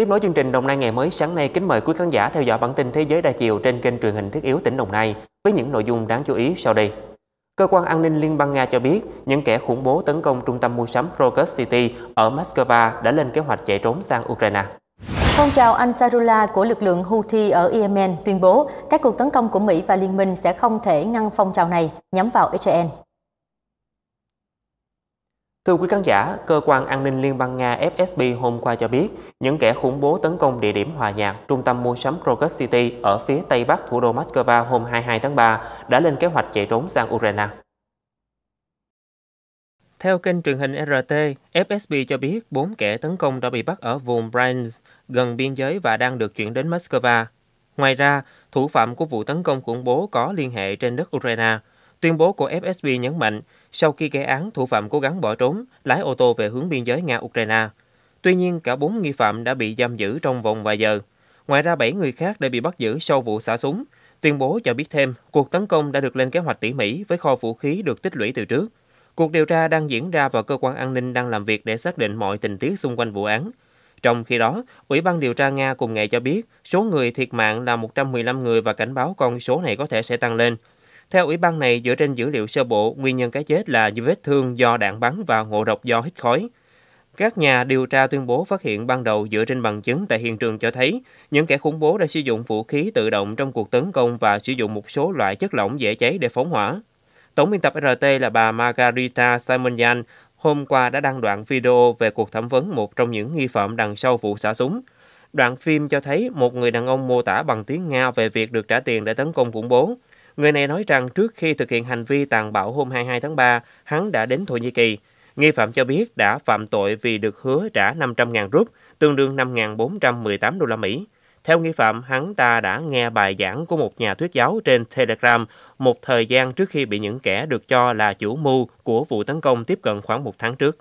Tiếp nối chương trình Đồng Nai ngày mới sáng nay kính mời quý khán giả theo dõi bản tin thế giới đa chiều trên kênh truyền hình Thiết yếu tỉnh Đồng Nai với những nội dung đáng chú ý sau đây. Cơ quan an ninh Liên bang Nga cho biết những kẻ khủng bố tấn công trung tâm mua sắm Krokus City ở Moscow đã lên kế hoạch chạy trốn sang Ukraine. Phong trào Ansarullah của lực lượng Houthi ở Yemen tuyên bố các cuộc tấn công của Mỹ và Liên minh sẽ không thể ngăn phong trào này nhắm vào Israel. Thưa quý khán giả, Cơ quan An ninh Liên bang Nga FSB hôm qua cho biết những kẻ khủng bố tấn công địa điểm hòa nhạc trung tâm mua sắm Krokus City ở phía tây bắc thủ đô Moscow hôm 22 tháng 3 đã lên kế hoạch chạy trốn sang Ukraine. Theo kênh truyền hình RT, FSB cho biết 4 kẻ tấn công đã bị bắt ở vùng Brands gần biên giới và đang được chuyển đến Moscow. Ngoài ra, thủ phạm của vụ tấn công khủng bố có liên hệ trên đất Ukraine. Tuyên bố của FSB nhấn mạnh sau khi gây án, thủ phạm cố gắng bỏ trốn, lái ô tô về hướng biên giới Nga-Ukraine. Tuy nhiên, cả bốn nghi phạm đã bị giam giữ trong vòng vài giờ. Ngoài ra, bảy người khác đã bị bắt giữ sau vụ xả súng. Tuyên bố cho biết thêm, cuộc tấn công đã được lên kế hoạch tỉ mỉ với kho vũ khí được tích lũy từ trước. Cuộc điều tra đang diễn ra và cơ quan an ninh đang làm việc để xác định mọi tình tiết xung quanh vụ án. Trong khi đó, Ủy ban điều tra Nga cùng ngày cho biết số người thiệt mạng là 115 người và cảnh báo con số này có thể sẽ tăng lên theo ủy ban này, dựa trên dữ liệu sơ bộ, nguyên nhân cái chết là vết thương do đạn bắn và ngộ độc do hít khói. Các nhà điều tra tuyên bố phát hiện ban đầu dựa trên bằng chứng tại hiện trường cho thấy những kẻ khủng bố đã sử dụng vũ khí tự động trong cuộc tấn công và sử dụng một số loại chất lỏng dễ cháy để phóng hỏa. Tổng biên tập RT là bà Margarita Simonyan hôm qua đã đăng đoạn video về cuộc thẩm vấn một trong những nghi phạm đằng sau vụ xả súng. Đoạn phim cho thấy một người đàn ông mô tả bằng tiếng Nga về việc được trả tiền để tấn công khủng bố. Người này nói rằng trước khi thực hiện hành vi tàn bạo hôm 22 tháng 3, hắn đã đến Thổ Nhĩ Kỳ. Nghi phạm cho biết đã phạm tội vì được hứa trả 500.000 rúp, tương đương 5.418 đô la Mỹ. Theo nghi phạm, hắn ta đã nghe bài giảng của một nhà thuyết giáo trên Telegram một thời gian trước khi bị những kẻ được cho là chủ mưu của vụ tấn công tiếp cận khoảng một tháng trước.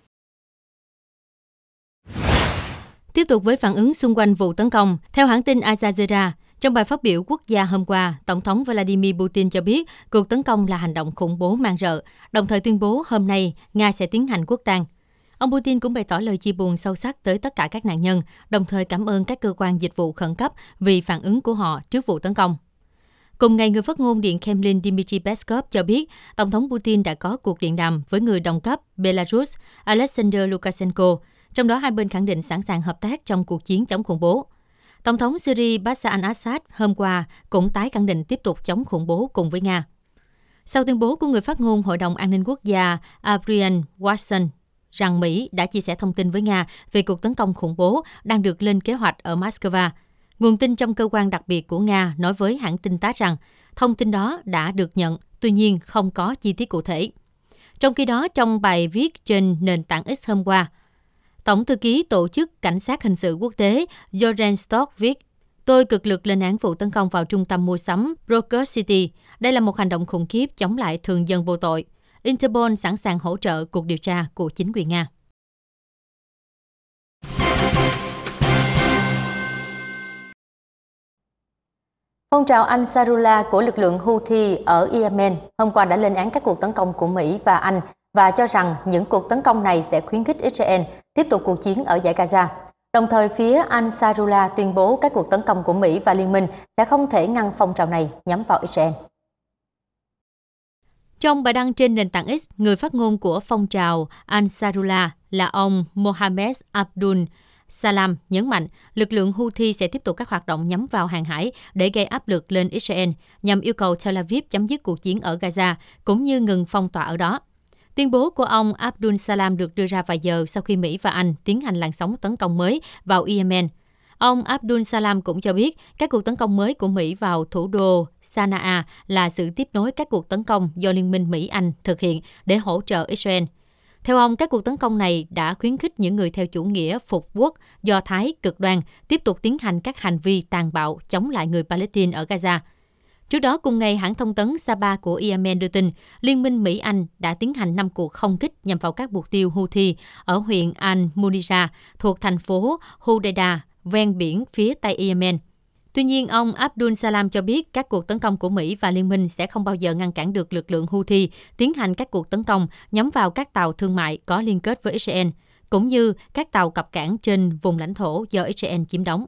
Tiếp tục với phản ứng xung quanh vụ tấn công, theo hãng tin Al Jazeera, trong bài phát biểu quốc gia hôm qua, Tổng thống Vladimir Putin cho biết cuộc tấn công là hành động khủng bố mang rợ, đồng thời tuyên bố hôm nay Nga sẽ tiến hành quốc tang. Ông Putin cũng bày tỏ lời chia buồn sâu sắc tới tất cả các nạn nhân, đồng thời cảm ơn các cơ quan dịch vụ khẩn cấp vì phản ứng của họ trước vụ tấn công. Cùng ngày, người phát ngôn Điện Kremlin Dmitry Peskov cho biết Tổng thống Putin đã có cuộc điện đàm với người đồng cấp Belarus Alexander Lukashenko, trong đó hai bên khẳng định sẵn sàng hợp tác trong cuộc chiến chống khủng bố. Tổng thống Syria Bashar al-Assad hôm qua cũng tái khẳng định tiếp tục chống khủng bố cùng với Nga. Sau tuyên bố của người phát ngôn Hội đồng An ninh Quốc gia Adrian Watson rằng Mỹ đã chia sẻ thông tin với Nga về cuộc tấn công khủng bố đang được lên kế hoạch ở Moscow, nguồn tin trong cơ quan đặc biệt của Nga nói với hãng tin TASS rằng thông tin đó đã được nhận, tuy nhiên không có chi tiết cụ thể. Trong khi đó, trong bài viết trên nền tảng X hôm qua, Tổng thư ký Tổ chức Cảnh sát Hình sự Quốc tế Jordan Stock viết, Tôi cực lực lên án vụ tấn công vào trung tâm mua sắm Rocker City. Đây là một hành động khủng khiếp chống lại thường dân vô tội. Interpol sẵn sàng hỗ trợ cuộc điều tra của chính quyền Nga. Phong trào Anh Ansarullah của lực lượng Houthi ở Yemen hôm qua đã lên án các cuộc tấn công của Mỹ và Anh và cho rằng những cuộc tấn công này sẽ khuyến khích Israel tiếp tục cuộc chiến ở giải Gaza. Đồng thời, phía Ansarullah tuyên bố các cuộc tấn công của Mỹ và liên minh sẽ không thể ngăn phong trào này nhắm vào Israel. Trong bài đăng trên nền tảng X, người phát ngôn của phong trào Ansarullah là ông Mohammed Abdul Salam nhấn mạnh lực lượng Houthi sẽ tiếp tục các hoạt động nhắm vào hàng hải để gây áp lực lên Israel nhằm yêu cầu Tel Aviv chấm dứt cuộc chiến ở Gaza cũng như ngừng phong tỏa ở đó. Tuyên bố của ông Abdul Salam được đưa ra vài giờ sau khi Mỹ và Anh tiến hành làn sóng tấn công mới vào Yemen. Ông Abdul Salam cũng cho biết các cuộc tấn công mới của Mỹ vào thủ đô Sana'a là sự tiếp nối các cuộc tấn công do Liên minh Mỹ-Anh thực hiện để hỗ trợ Israel. Theo ông, các cuộc tấn công này đã khuyến khích những người theo chủ nghĩa phục quốc do Thái cực đoan tiếp tục tiến hành các hành vi tàn bạo chống lại người Palestine ở Gaza – Trước đó, cùng ngày, hãng thông tấn Saba của Yemen đưa tin, Liên minh Mỹ-Anh đã tiến hành 5 cuộc không kích nhằm vào các mục tiêu Houthi ở huyện Al-Munira thuộc thành phố Hodeida, ven biển phía Tây Yemen. Tuy nhiên, ông Abdul Salam cho biết các cuộc tấn công của Mỹ và liên minh sẽ không bao giờ ngăn cản được lực lượng Houthi tiến hành các cuộc tấn công nhắm vào các tàu thương mại có liên kết với Israel, cũng như các tàu cập cảng trên vùng lãnh thổ do Israel chiếm đóng.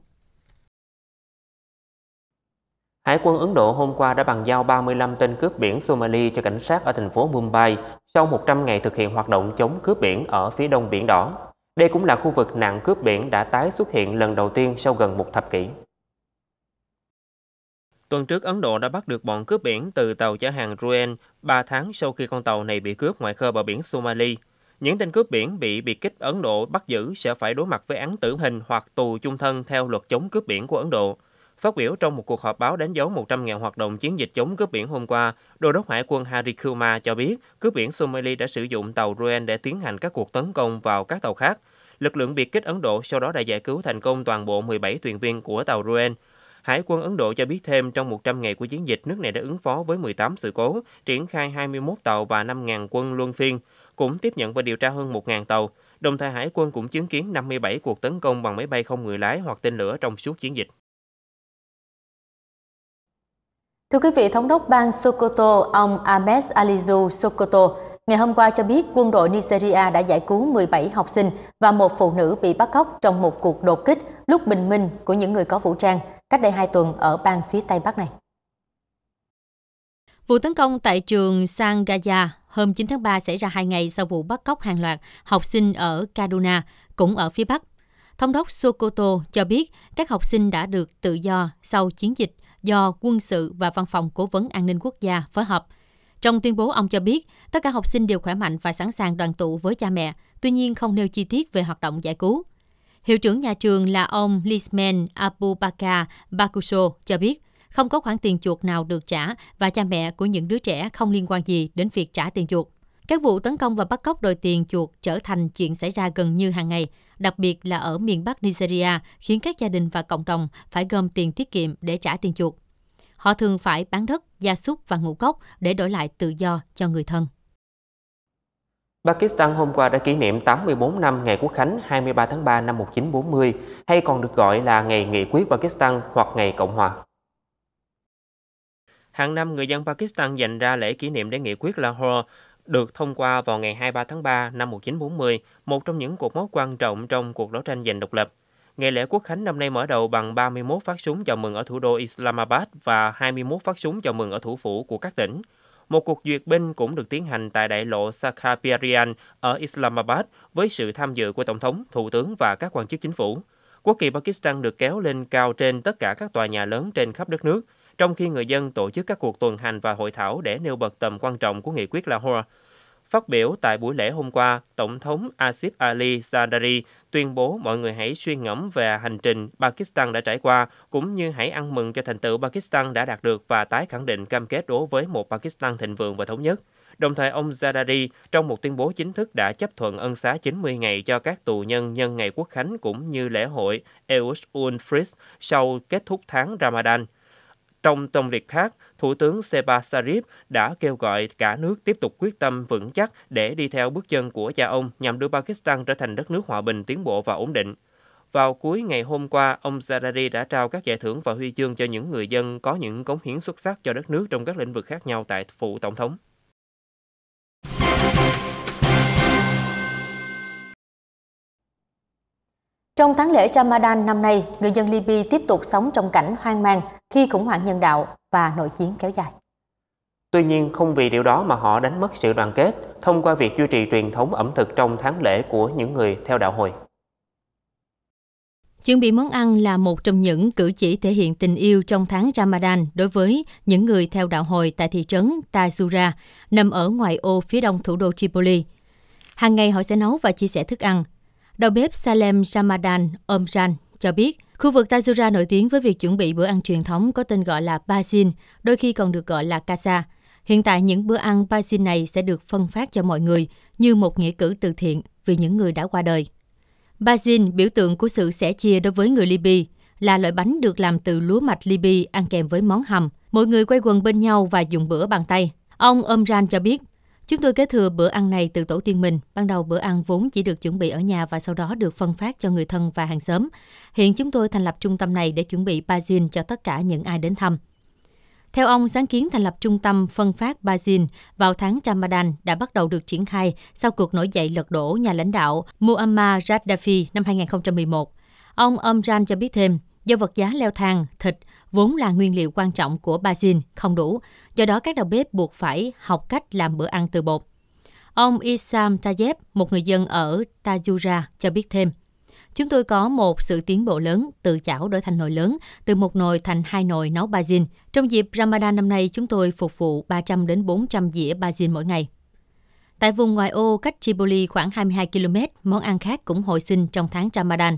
Hải quân Ấn Độ hôm qua đã bàn giao 35 tên cướp biển Somalia cho cảnh sát ở thành phố Mumbai sau 100 ngày thực hiện hoạt động chống cướp biển ở phía đông biển đỏ. Đây cũng là khu vực nạn cướp biển đã tái xuất hiện lần đầu tiên sau gần một thập kỷ. Tuần trước, Ấn Độ đã bắt được bọn cướp biển từ tàu chở hàng Ruen 3 tháng sau khi con tàu này bị cướp ngoài khơi bờ biển Somalia. Những tên cướp biển bị biệt kích Ấn Độ bắt giữ sẽ phải đối mặt với án tử hình hoặc tù chung thân theo luật chống cướp biển của Ấn Độ – Phát biểu trong một cuộc họp báo đánh dấu 100.000 hoạt động chiến dịch chống cướp biển hôm qua, Đô đốc Hải quân Hari Kuma cho biết cướp biển Somali đã sử dụng tàu Ruen để tiến hành các cuộc tấn công vào các tàu khác. Lực lượng biệt kích Ấn Độ sau đó đã giải cứu thành công toàn bộ 17 thuyền viên của tàu Ruen. Hải quân Ấn Độ cho biết thêm trong 100 ngày của chiến dịch, nước này đã ứng phó với 18 sự cố, triển khai 21 tàu và 5.000 quân luân phiên, cũng tiếp nhận và điều tra hơn 1.000 tàu. Đồng thời, Hải quân cũng chứng kiến 57 cuộc tấn công bằng máy bay không người lái hoặc tên lửa trong suốt chiến dịch. Thưa quý vị, Thống đốc bang Sokoto, ông Ahmed Alizu Sokoto, ngày hôm qua cho biết quân đội Nigeria đã giải cứu 17 học sinh và một phụ nữ bị bắt cóc trong một cuộc đột kích lúc bình minh của những người có vũ trang cách đây hai tuần ở bang phía Tây Bắc này. Vụ tấn công tại trường Sangaya hôm 9 tháng 3 xảy ra hai ngày sau vụ bắt cóc hàng loạt học sinh ở Kaduna, cũng ở phía Bắc. Thống đốc Sokoto cho biết các học sinh đã được tự do sau chiến dịch do Quân sự và Văn phòng Cố vấn An ninh Quốc gia phối hợp. Trong tuyên bố, ông cho biết tất cả học sinh đều khỏe mạnh và sẵn sàng đoàn tụ với cha mẹ, tuy nhiên không nêu chi tiết về hoạt động giải cứu. Hiệu trưởng nhà trường là ông Lisman Abubakar Bakuso cho biết không có khoản tiền chuột nào được trả và cha mẹ của những đứa trẻ không liên quan gì đến việc trả tiền chuột. Các vụ tấn công và bắt cóc đòi tiền chuột trở thành chuyện xảy ra gần như hàng ngày, đặc biệt là ở miền Bắc Nigeria, khiến các gia đình và cộng đồng phải gom tiền tiết kiệm để trả tiền chuộc. Họ thường phải bán đất, gia súc và ngũ cốc để đổi lại tự do cho người thân. Pakistan hôm qua đã kỷ niệm 84 năm Ngày Quốc khánh 23 tháng 3 năm 1940, hay còn được gọi là Ngày Nghị quyết Pakistan hoặc Ngày Cộng hòa. Hàng năm, người dân Pakistan dành ra lễ kỷ niệm để nghị quyết Lahore, được thông qua vào ngày 23 tháng 3 năm 1940, một trong những cuộc mốc quan trọng trong cuộc đấu tranh giành độc lập. Ngày lễ quốc khánh năm nay mở đầu bằng 31 phát súng chào mừng ở thủ đô Islamabad và 21 phát súng chào mừng ở thủ phủ của các tỉnh. Một cuộc duyệt binh cũng được tiến hành tại đại lộ Sakhapirian ở Islamabad với sự tham dự của Tổng thống, Thủ tướng và các quan chức chính phủ. Quốc kỳ Pakistan được kéo lên cao trên tất cả các tòa nhà lớn trên khắp đất nước – trong khi người dân tổ chức các cuộc tuần hành và hội thảo để nêu bật tầm quan trọng của nghị quyết Lahore. Phát biểu tại buổi lễ hôm qua, Tổng thống Asif Ali Zardari tuyên bố mọi người hãy suy ngẫm về hành trình Pakistan đã trải qua, cũng như hãy ăn mừng cho thành tựu Pakistan đã đạt được và tái khẳng định cam kết đối với một Pakistan thịnh vượng và thống nhất. Đồng thời, ông Zardari trong một tuyên bố chính thức đã chấp thuận ân xá 90 ngày cho các tù nhân nhân ngày quốc khánh cũng như lễ hội Eus ul Fitr sau kết thúc tháng Ramadan. Trong thông điệp khác, Thủ tướng Seba Sarif đã kêu gọi cả nước tiếp tục quyết tâm vững chắc để đi theo bước chân của cha ông nhằm đưa Pakistan trở thành đất nước hòa bình, tiến bộ và ổn định. Vào cuối ngày hôm qua, ông Zardari đã trao các giải thưởng và huy chương cho những người dân có những cống hiến xuất sắc cho đất nước trong các lĩnh vực khác nhau tại phủ tổng thống. Trong tháng lễ Ramadan năm nay, người dân Libya tiếp tục sống trong cảnh hoang mang khi khủng hoảng nhân đạo và nội chiến kéo dài. Tuy nhiên, không vì điều đó mà họ đánh mất sự đoàn kết thông qua việc duy trì truyền thống ẩm thực trong tháng lễ của những người theo đạo hồi. Chuẩn bị món ăn là một trong những cử chỉ thể hiện tình yêu trong tháng Ramadan đối với những người theo đạo hồi tại thị trấn Taizura nằm ở ngoại ô phía đông thủ đô Tripoli. Hàng ngày họ sẽ nấu và chia sẻ thức ăn. Đầu bếp Salem Ramadan Omran cho biết – Khu vực Tazura nổi tiếng với việc chuẩn bị bữa ăn truyền thống có tên gọi là Basin, đôi khi còn được gọi là Kasa. Hiện tại, những bữa ăn Basin này sẽ được phân phát cho mọi người như một nghĩa cử từ thiện vì những người đã qua đời. Basin, biểu tượng của sự sẻ chia đối với người Libya, là loại bánh được làm từ lúa mạch Libya ăn kèm với món hầm. Mọi người quay quần bên nhau và dùng bữa bằng tay. Ông Omran cho biết, Chúng tôi kế thừa bữa ăn này từ tổ tiên mình. Ban đầu bữa ăn vốn chỉ được chuẩn bị ở nhà và sau đó được phân phát cho người thân và hàng xóm. Hiện chúng tôi thành lập trung tâm này để chuẩn bị bazin cho tất cả những ai đến thăm. Theo ông, sáng kiến thành lập trung tâm phân phát bazin vào tháng Ramadan đã bắt đầu được triển khai sau cuộc nổi dậy lật đổ nhà lãnh đạo Muammar Gaddafi năm 2011. Ông Omran cho biết thêm, do vật giá leo thang, thịt, vốn là nguyên liệu quan trọng của brazil không đủ, do đó các đầu bếp buộc phải học cách làm bữa ăn từ bột. Ông Isam Tayeb, một người dân ở Tajura, cho biết thêm, Chúng tôi có một sự tiến bộ lớn, từ chảo đổi thành nồi lớn, từ một nồi thành hai nồi nấu basin. Trong dịp Ramadan năm nay, chúng tôi phục vụ 300 đến 400 dĩa basin mỗi ngày. Tại vùng ngoại ô cách Tripoli khoảng 22 km, món ăn khác cũng hồi sinh trong tháng Ramadan.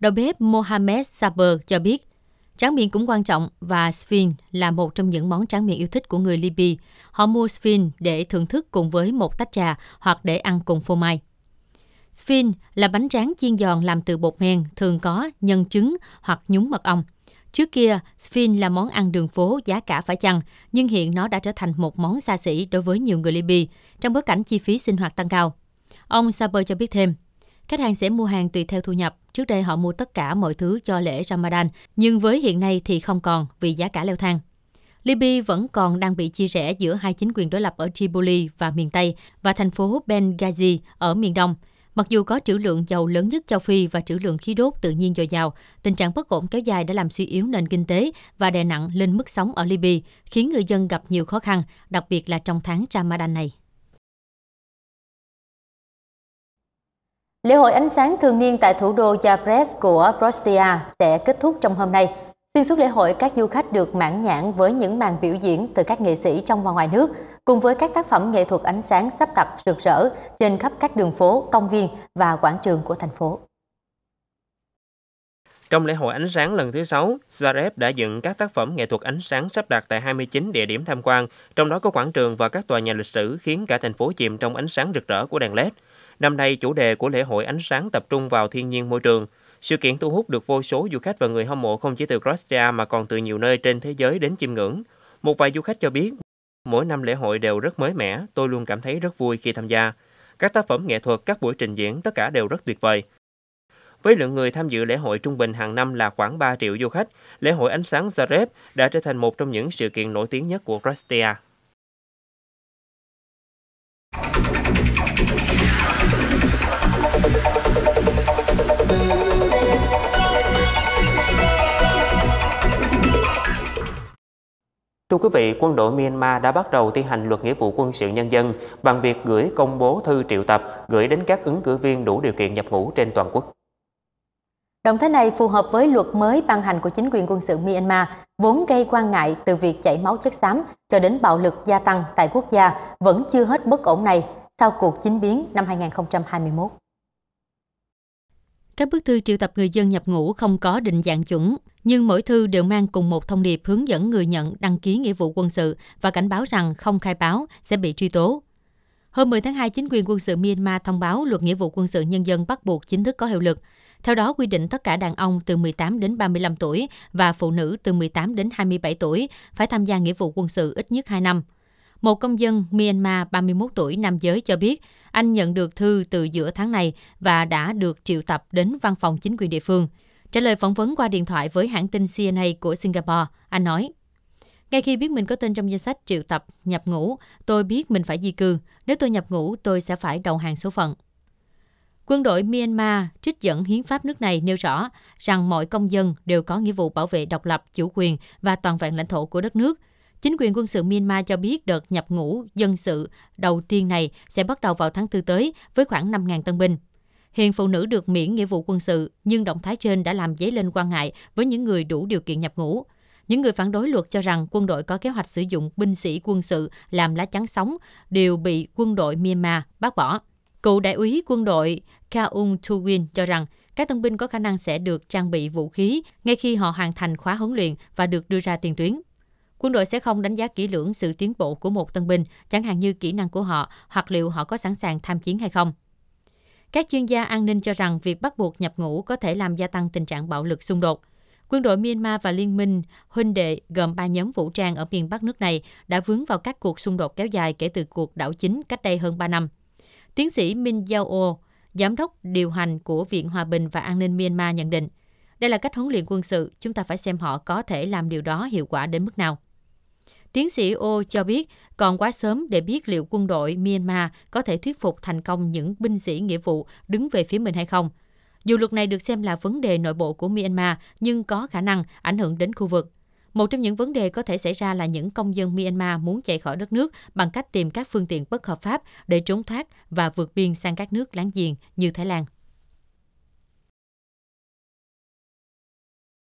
Đầu bếp Mohamed Saber cho biết Tráng miệng cũng quan trọng và sphin là một trong những món tráng miệng yêu thích của người Libya. Họ mua sphin để thưởng thức cùng với một tách trà hoặc để ăn cùng phô mai. Sphin là bánh tráng chiên giòn làm từ bột men, thường có nhân trứng hoặc nhúng mật ong. Trước kia, sphin là món ăn đường phố giá cả phải chăng, nhưng hiện nó đã trở thành một món xa xỉ đối với nhiều người Libya trong bối cảnh chi phí sinh hoạt tăng cao. Ông Saber cho biết thêm, khách hàng sẽ mua hàng tùy theo thu nhập Trước đây họ mua tất cả mọi thứ cho lễ Ramadan, nhưng với hiện nay thì không còn vì giá cả leo thang. Libya vẫn còn đang bị chia rẽ giữa hai chính quyền đối lập ở Tripoli và miền Tây và thành phố Benghazi ở miền Đông. Mặc dù có trữ lượng dầu lớn nhất châu Phi và trữ lượng khí đốt tự nhiên dồi dào, tình trạng bất ổn kéo dài đã làm suy yếu nền kinh tế và đè nặng lên mức sống ở Libya, khiến người dân gặp nhiều khó khăn, đặc biệt là trong tháng Ramadan này. Lễ hội ánh sáng thường niên tại thủ đô Zagreb của Bosnia sẽ kết thúc trong hôm nay. Xuyên suốt lễ hội, các du khách được mãn nhãn với những màn biểu diễn từ các nghệ sĩ trong và ngoài nước, cùng với các tác phẩm nghệ thuật ánh sáng sắp đặt rực rỡ trên khắp các đường phố, công viên và quảng trường của thành phố. Trong lễ hội ánh sáng lần thứ 6, Zagreb đã dựng các tác phẩm nghệ thuật ánh sáng sắp đặt tại 29 địa điểm tham quan, trong đó có quảng trường và các tòa nhà lịch sử khiến cả thành phố chìm trong ánh sáng rực rỡ của đèn LED. Năm nay, chủ đề của lễ hội ánh sáng tập trung vào thiên nhiên môi trường. Sự kiện thu hút được vô số du khách và người hâm mộ không chỉ từ Croatia mà còn từ nhiều nơi trên thế giới đến chiêm ngưỡng. Một vài du khách cho biết, mỗi năm lễ hội đều rất mới mẻ, tôi luôn cảm thấy rất vui khi tham gia. Các tác phẩm nghệ thuật, các buổi trình diễn, tất cả đều rất tuyệt vời. Với lượng người tham dự lễ hội trung bình hàng năm là khoảng 3 triệu du khách, lễ hội ánh sáng Zagreb đã trở thành một trong những sự kiện nổi tiếng nhất của Croatia. Thưa quý vị, quân đội Myanmar đã bắt đầu thi hành luật nghĩa vụ quân sự nhân dân bằng việc gửi công bố thư triệu tập gửi đến các ứng cử viên đủ điều kiện nhập ngũ trên toàn quốc. Động thái này phù hợp với luật mới ban hành của chính quyền quân sự Myanmar, vốn gây quan ngại từ việc chảy máu chất xám cho đến bạo lực gia tăng tại quốc gia vẫn chưa hết bất ổn này sau cuộc chính biến năm 2021. Các bức thư triệu tập người dân nhập ngũ không có định dạng chuẩn, nhưng mỗi thư đều mang cùng một thông điệp hướng dẫn người nhận đăng ký nghĩa vụ quân sự và cảnh báo rằng không khai báo sẽ bị truy tố. Hôm 10 tháng 2, chính quyền quân sự Myanmar thông báo luật nghĩa vụ quân sự nhân dân bắt buộc chính thức có hiệu lực. Theo đó, quy định tất cả đàn ông từ 18 đến 35 tuổi và phụ nữ từ 18 đến 27 tuổi phải tham gia nghĩa vụ quân sự ít nhất 2 năm – một công dân Myanmar 31 tuổi nam giới cho biết anh nhận được thư từ giữa tháng này và đã được triệu tập đến văn phòng chính quyền địa phương. Trả lời phỏng vấn qua điện thoại với hãng tin CNA của Singapore, anh nói, ngay khi biết mình có tên trong danh sách triệu tập, nhập ngũ, tôi biết mình phải di cư. Nếu tôi nhập ngũ, tôi sẽ phải đầu hàng số phận. Quân đội Myanmar trích dẫn hiến pháp nước này nêu rõ rằng mọi công dân đều có nghĩa vụ bảo vệ độc lập, chủ quyền và toàn vẹn lãnh thổ của đất nước – Chính quyền quân sự Myanmar cho biết đợt nhập ngũ dân sự đầu tiên này sẽ bắt đầu vào tháng 4 tới với khoảng 5.000 tân binh. Hiện phụ nữ được miễn nghĩa vụ quân sự, nhưng động thái trên đã làm dấy lên quan ngại với những người đủ điều kiện nhập ngũ. Những người phản đối luật cho rằng quân đội có kế hoạch sử dụng binh sĩ quân sự làm lá chắn sóng đều bị quân đội Myanmar bác bỏ. Cựu đại úy quân đội Kaung Tuwin cho rằng các tân binh có khả năng sẽ được trang bị vũ khí ngay khi họ hoàn thành khóa huấn luyện và được đưa ra tiền tuyến. Quân đội sẽ không đánh giá kỹ lưỡng sự tiến bộ của một tân binh, chẳng hạn như kỹ năng của họ hoặc liệu họ có sẵn sàng tham chiến hay không. Các chuyên gia an ninh cho rằng việc bắt buộc nhập ngũ có thể làm gia tăng tình trạng bạo lực xung đột. Quân đội Myanmar và liên minh huynh đệ gồm ba nhóm vũ trang ở miền Bắc nước này đã vướng vào các cuộc xung đột kéo dài kể từ cuộc đảo chính cách đây hơn 3 năm. Tiến sĩ Min Yao, giám đốc điều hành của Viện Hòa bình và An ninh Myanmar nhận định, đây là cách huấn luyện quân sự, chúng ta phải xem họ có thể làm điều đó hiệu quả đến mức nào. Tiến sĩ O cho biết còn quá sớm để biết liệu quân đội Myanmar có thể thuyết phục thành công những binh sĩ nghĩa vụ đứng về phía mình hay không. Dù luật này được xem là vấn đề nội bộ của Myanmar nhưng có khả năng ảnh hưởng đến khu vực. Một trong những vấn đề có thể xảy ra là những công dân Myanmar muốn chạy khỏi đất nước bằng cách tìm các phương tiện bất hợp pháp để trốn thoát và vượt biên sang các nước láng giềng như Thái Lan.